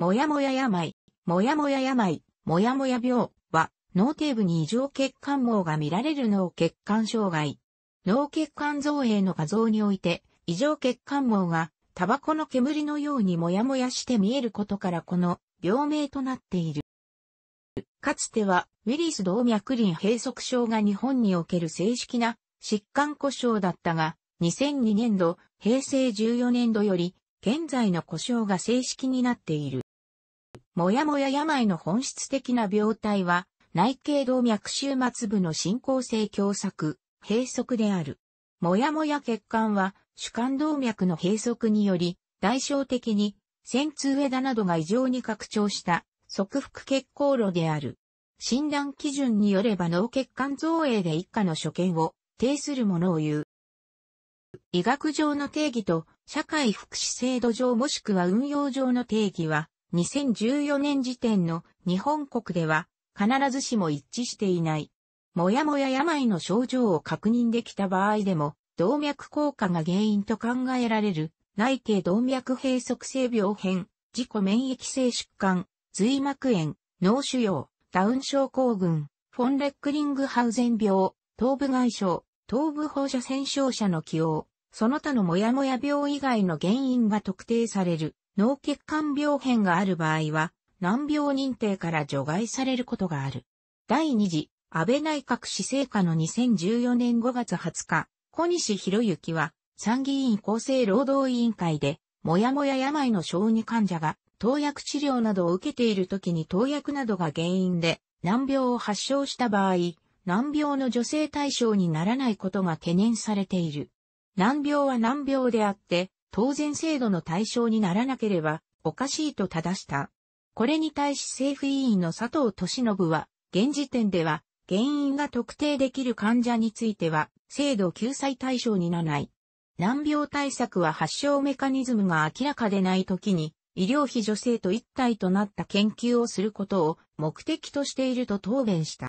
もやもや病、もやもや病、もやもや病は、脳底部に異常血管網が見られる脳血管障害。脳血管造影の画像において、異常血管網が、タバコの煙のようにもやもやして見えることからこの病名となっている。かつては、ウィリス動脈輪閉塞症が日本における正式な疾患故障だったが、2002年度、平成14年度より、現在の故障が正式になっている。もやもや病の本質的な病態は、内頸動脈終末部の進行性狭窄、閉塞である。もやもや血管は、主管動脈の閉塞により、代償的に、線痛枝などが異常に拡張した、側腹血行路である。診断基準によれば脳血管造影で一家の所見を、呈するものを言う。医学上の定義と、社会福祉制度上もしくは運用上の定義は、2014年時点の日本国では必ずしも一致していない。もやもや病の症状を確認できた場合でも、動脈硬化が原因と考えられる、内径動脈閉塞性病変、自己免疫性疾患、髄膜炎、脳腫瘍、ダウン症候群、フォンレックリングハウゼン病、頭部外傷、頭部放射線症者の起用、その他のもやもや病以外の原因が特定される。脳血管病変がある場合は、難病認定から除外されることがある。第2次、安倍内閣施政下の2014年5月20日、小西博之は、参議院厚生労働委員会で、もやもや病の小児患者が、投薬治療などを受けている時に投薬などが原因で、難病を発症した場合、難病の女性対象にならないことが懸念されている。難病は難病であって、当然制度の対象にならなければおかしいと正した。これに対し政府委員の佐藤俊信は、現時点では原因が特定できる患者については制度救済対象にならない。難病対策は発症メカニズムが明らかでない時に医療費助成と一体となった研究をすることを目的としていると答弁した。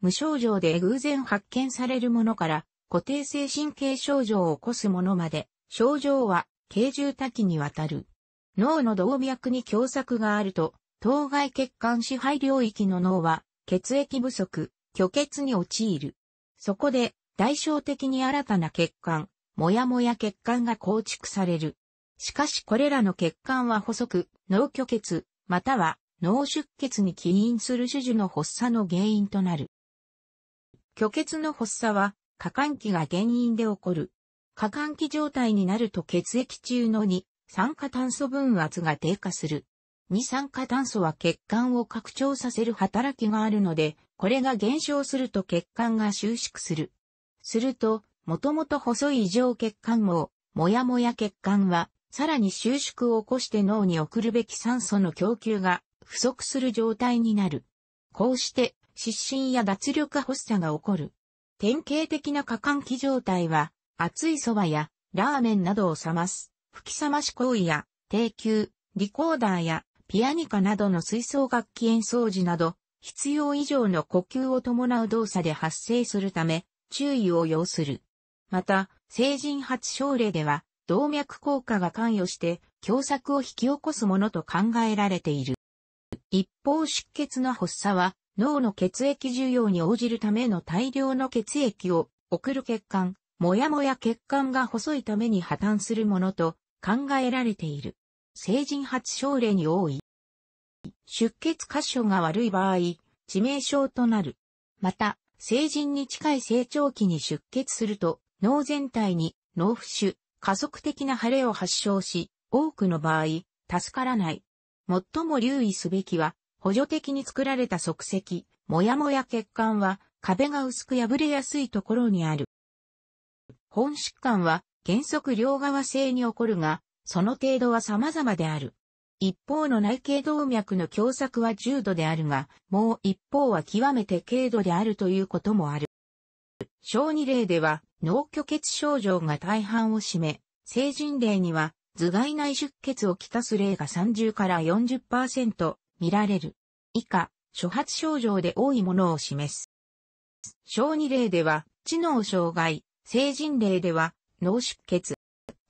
無症状で偶然発見されるものから固定性神経症状を起こすものまで症状は軽重多岐にわたる。脳の動脈に狭窄があると、当該血管支配領域の脳は血液不足、虚血に陥る。そこで、代償的に新たな血管、もやもや血管が構築される。しかしこれらの血管は細く、脳虚血、または脳出血に起因する種々の発作の原因となる。虚血の発作は、過換気が原因で起こる過換気状態になると血液中の2、酸化炭素分圧が低下する。二酸化炭素は血管を拡張させる働きがあるので、これが減少すると血管が収縮する。すると、もともと細い異常血管網、もやもや血管は、さらに収縮を起こして脳に送るべき酸素の供給が不足する状態になる。こうして、失神や脱力発作が起こる。典型的な過換気状態は、熱い蕎麦やラーメンなどを冷ます、吹き冷まし行為や、低級、リコーダーや、ピアニカなどの吹奏楽器演奏時など、必要以上の呼吸を伴う動作で発生するため、注意を要する。また、成人発症例では、動脈硬化が関与して、狭窄を引き起こすものと考えられている。一方出血の発作は、脳の血液需要に応じるための大量の血液を送る血管、もやもや血管が細いために破綻するものと考えられている。成人発症例に多い。出血箇所が悪い場合、致命傷となる。また、成人に近い成長期に出血すると、脳全体に脳浮腫、加速的な腫れを発症し、多くの場合、助からない。最も留意すべきは、補助的に作られた即席、もやもや血管は、壁が薄く破れやすいところにある。本疾患は原則両側性に起こるが、その程度は様々である。一方の内頸動脈の狭窄は重度であるが、もう一方は極めて軽度であるということもある。小児例では脳虚血症状が大半を占め、成人例には頭蓋内出血をきたす例が30から40%見られる。以下、初発症状で多いものを示す。小児例では知能障害、成人例では、脳出血。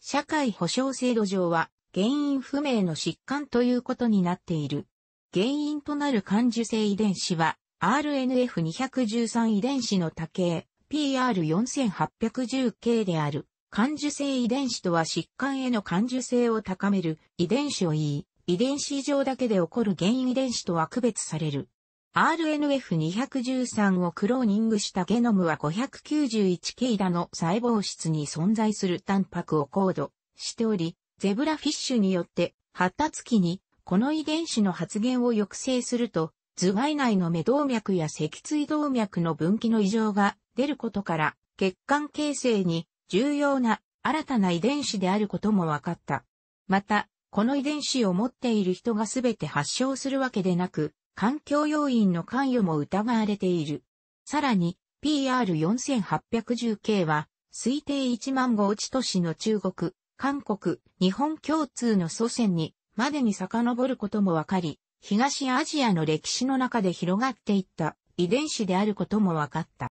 社会保障制度上は、原因不明の疾患ということになっている。原因となる感受性遺伝子は、RNF213 遺伝子の多形、PR4810 系である。感受性遺伝子とは疾患への感受性を高める遺伝子を言い、遺伝子異常だけで起こる原因遺伝子とは区別される。RNF213 をクローニングしたゲノムは 591K だの細胞質に存在するタンパクをコードしており、ゼブラフィッシュによって発達期にこの遺伝子の発現を抑制すると、頭蓋内の目動脈や脊椎動脈の分岐の異常が出ることから血管形成に重要な新たな遺伝子であることも分かった。また、この遺伝子を持っている人がすべて発症するわけでなく、環境要因の関与も疑われている。さらに、PR4810 系は、推定1万号地都市の中国、韓国、日本共通の祖先に、までに遡ることもわかり、東アジアの歴史の中で広がっていった遺伝子であることもわかった。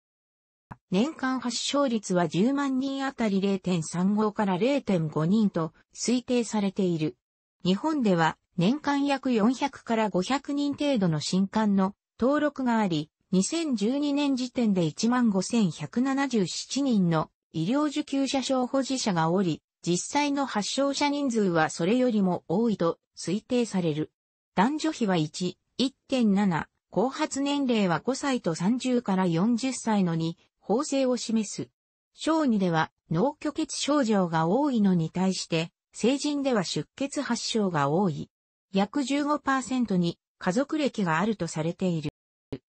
年間発症率は10万人あたり0.35から0.5人と推定されている。日本では年間約400から500人程度の新刊の登録があり、2012年時点で15,177人の医療受給者証保持者がおり、実際の発症者人数はそれよりも多いと推定される。男女比は1、1.7、後発年齢は5歳と30から40歳のに、法制を示す。小児では脳虚血症状が多いのに対して、成人では出血発症が多い。約15%に家族歴があるとされている。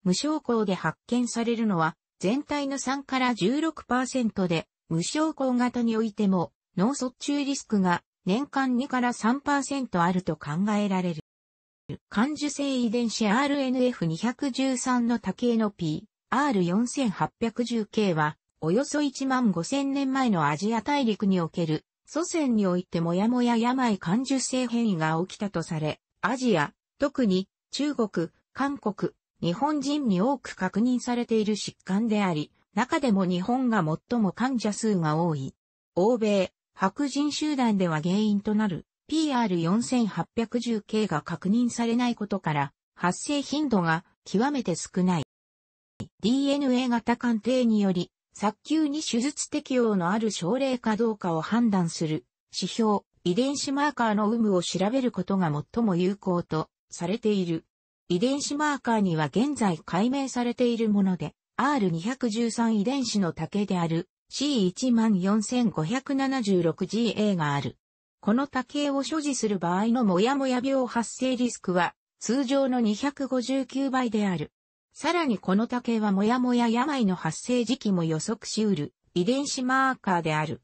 無症候で発見されるのは全体の3から16%で、無症候型においても脳卒中リスクが年間2から3%あると考えられる。感受性遺伝子 RNF213 の多形の P、R4810K は、およそ1万5000年前のアジア大陸における祖先においてもやもや病感受性変異が起きたとされ、アジア、特に中国、韓国、日本人に多く確認されている疾患であり、中でも日本が最も患者数が多い。欧米、白人集団では原因となる PR4810K が確認されないことから、発生頻度が極めて少ない。DNA 型鑑定により、早急に手術適用のある症例かどうかを判断する指標、遺伝子マーカーの有無を調べることが最も有効とされている。遺伝子マーカーには現在解明されているもので、R213 遺伝子の竹である C14576GA がある。この竹を所持する場合のモヤモヤ病発生リスクは通常の259倍である。さらにこの竹はもやもや病の発生時期も予測しうる遺伝子マーカーである。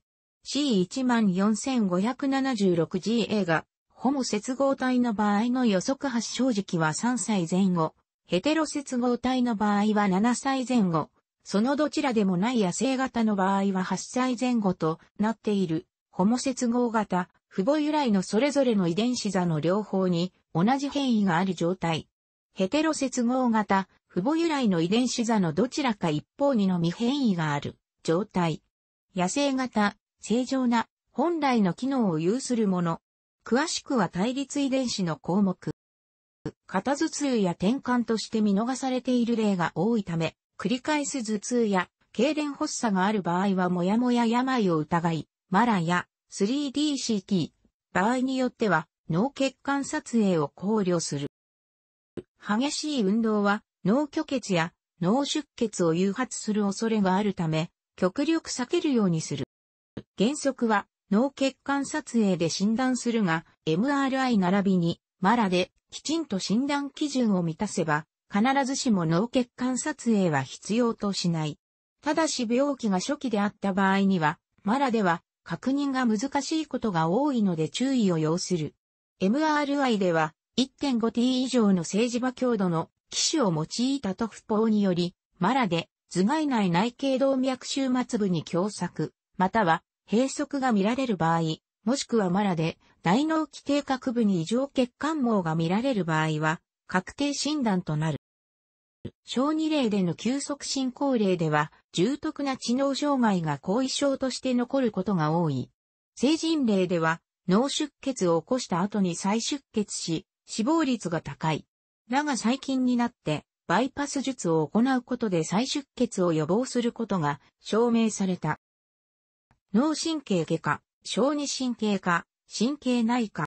C14576GA がホモ接合体の場合の予測発症時期は3歳前後、ヘテロ接合体の場合は7歳前後、そのどちらでもない野生型の場合は8歳前後となっている、ホモ接合型、父母由来のそれぞれの遺伝子座の両方に同じ変異がある状態。ヘテロ接合型、父母由来の遺伝子座のどちらか一方にのみ変異がある状態。野生型、正常な、本来の機能を有するもの。詳しくは対立遺伝子の項目。肩頭痛や転換として見逃されている例が多いため、繰り返す頭痛や、痙攣発作がある場合はもやもや病を疑い、マラや 3DCT、場合によっては脳血管撮影を考慮する。激しい運動は脳虚血や脳出血を誘発する恐れがあるため、極力避けるようにする。原則は脳血管撮影で診断するが、MRI 並びにマラできちんと診断基準を満たせば、必ずしも脳血管撮影は必要としない。ただし病気が初期であった場合には、マラでは確認が難しいことが多いので注意を要する。MRI では 1.5t 以上の政治場強度の機種を用いた特報法により、マラで頭蓋内内頸動脈終末部に狭窄、または閉塞が見られる場合、もしくはマラで大脳基底核部に異常血管網が見られる場合は、確定診断となる。小児例での急速進行例では、重篤な知能障害が後遺症として残ることが多い。成人例では、脳出血を起こした後に再出血し、死亡率が高い。だが最近になって、バイパス術を行うことで再出血を予防することが証明された。脳神経外科、小児神経科、神経内科。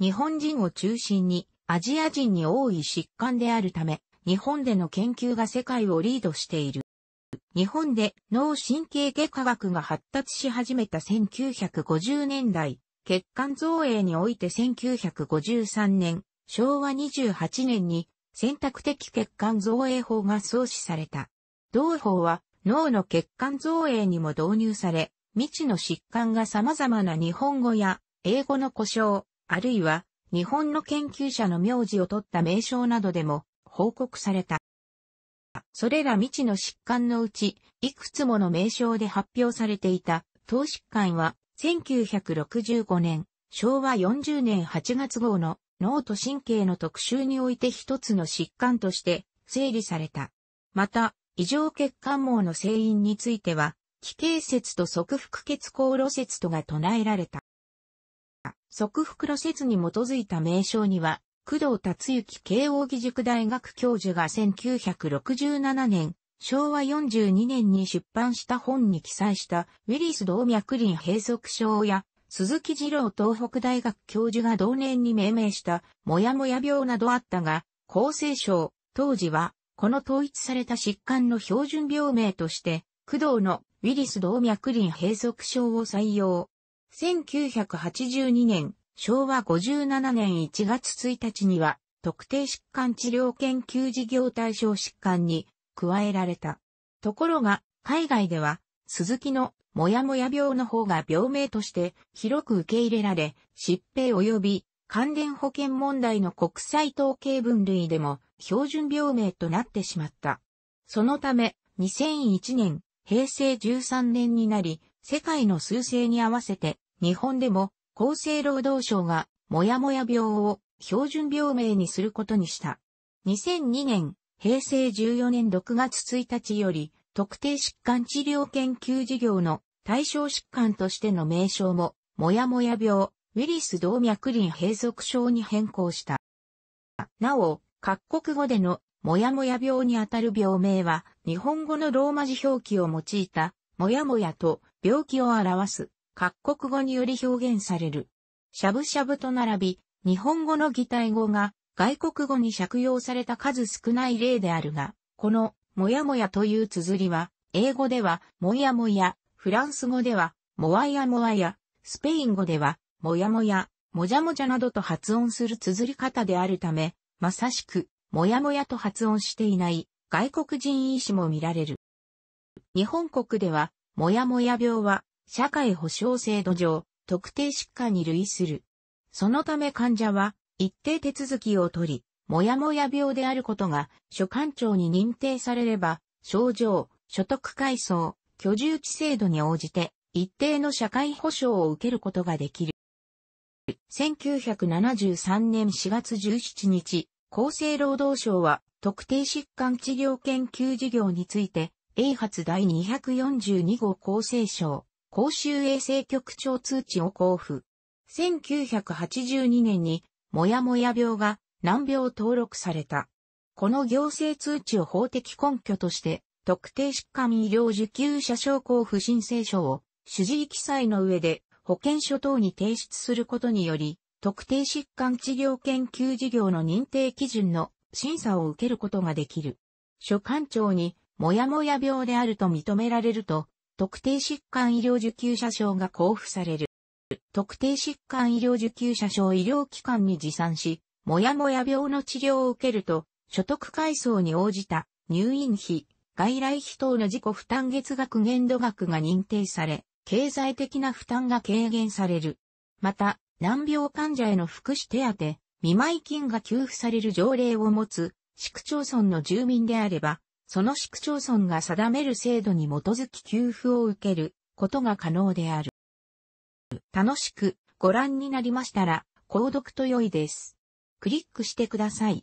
日本人を中心にアジア人に多い疾患であるため、日本での研究が世界をリードしている。日本で脳神経外科学が発達し始めた1950年代、血管造影において1953年、昭和28年に選択的血管造影法が創始された。同法は脳の血管造影にも導入され、未知の疾患が様々な日本語や英語の故障、あるいは日本の研究者の名字を取った名称などでも報告された。それら未知の疾患のうち、いくつもの名称で発表されていた、糖疾患は1965年、昭和40年8月号の脳と神経の特集において一つの疾患として整理された。また、異常血管網の成因については、気形説と側腹血行路説とが唱えられた。側腹路説に基づいた名称には、工藤達之慶應義塾大学教授が1967年、昭和42年に出版した本に記載したウィリス動脈輪閉塞症や鈴木二郎東北大学教授が同年に命名した、もやもや病などあったが、厚生省、当時は、この統一された疾患の標準病名として、工藤のウィリス動脈輪閉塞症を採用。1982年、昭和57年1月1日には、特定疾患治療研究事業対象疾患に加えられた。ところが、海外では、鈴木のもやもや病の方が病名として広く受け入れられ、疾病及び関連保険問題の国際統計分類でも標準病名となってしまった。そのため、2001年、平成13年になり、世界の数勢に合わせて、日本でも厚生労働省がもやもや病を標準病名にすることにした。2002年、平成14年6月1日より、特定疾患治療研究事業の対象疾患としての名称も、もやもや病、ウィリス動脈輪閉塞症に変更した。なお、各国語でのもやもや病にあたる病名は、日本語のローマ字表記を用いた、もやもやと病気を表す、各国語により表現される。しゃぶしゃぶと並び、日本語の擬態語が外国語に借用された数少ない例であるが、このもやもやという綴りは、英語では、もやもや、フランス語では、もわやもわや、スペイン語では、もやもや、もじゃもじゃなどと発音する綴り方であるため、まさしく、もやもやと発音していない外国人医師も見られる。日本国では、もやもや病は、社会保障制度上、特定疾患に類する。そのため患者は、一定手続きを取り、もやもや病であることが、所管庁に認定されれば、症状、所得階層、居住地制度に応じて、一定の社会保障を受けることができる。1973年4月17日、厚生労働省は特定疾患治療研究事業について、A 発第242号厚生省、公衆衛生局長通知を交付。1982年に、もやもや病が難病登録された。この行政通知を法的根拠として、特定疾患医療受給者証交付申請書を主治医記載の上で保健所等に提出することにより、特定疾患治療研究事業の認定基準の審査を受けることができる。所管庁に、もやもや病であると認められると、特定疾患医療受給者証が交付される。特定疾患医療受給者証医療機関に持参し、もやもや病の治療を受けると、所得階層に応じた入院費、外来費等の自己負担月額限度額が認定され、経済的な負担が軽減される。また、難病患者への福祉手当、見舞金が給付される条例を持つ、市区町村の住民であれば、その市区町村が定める制度に基づき給付を受けることが可能である。楽しくご覧になりましたら、購読と良いです。クリックしてください。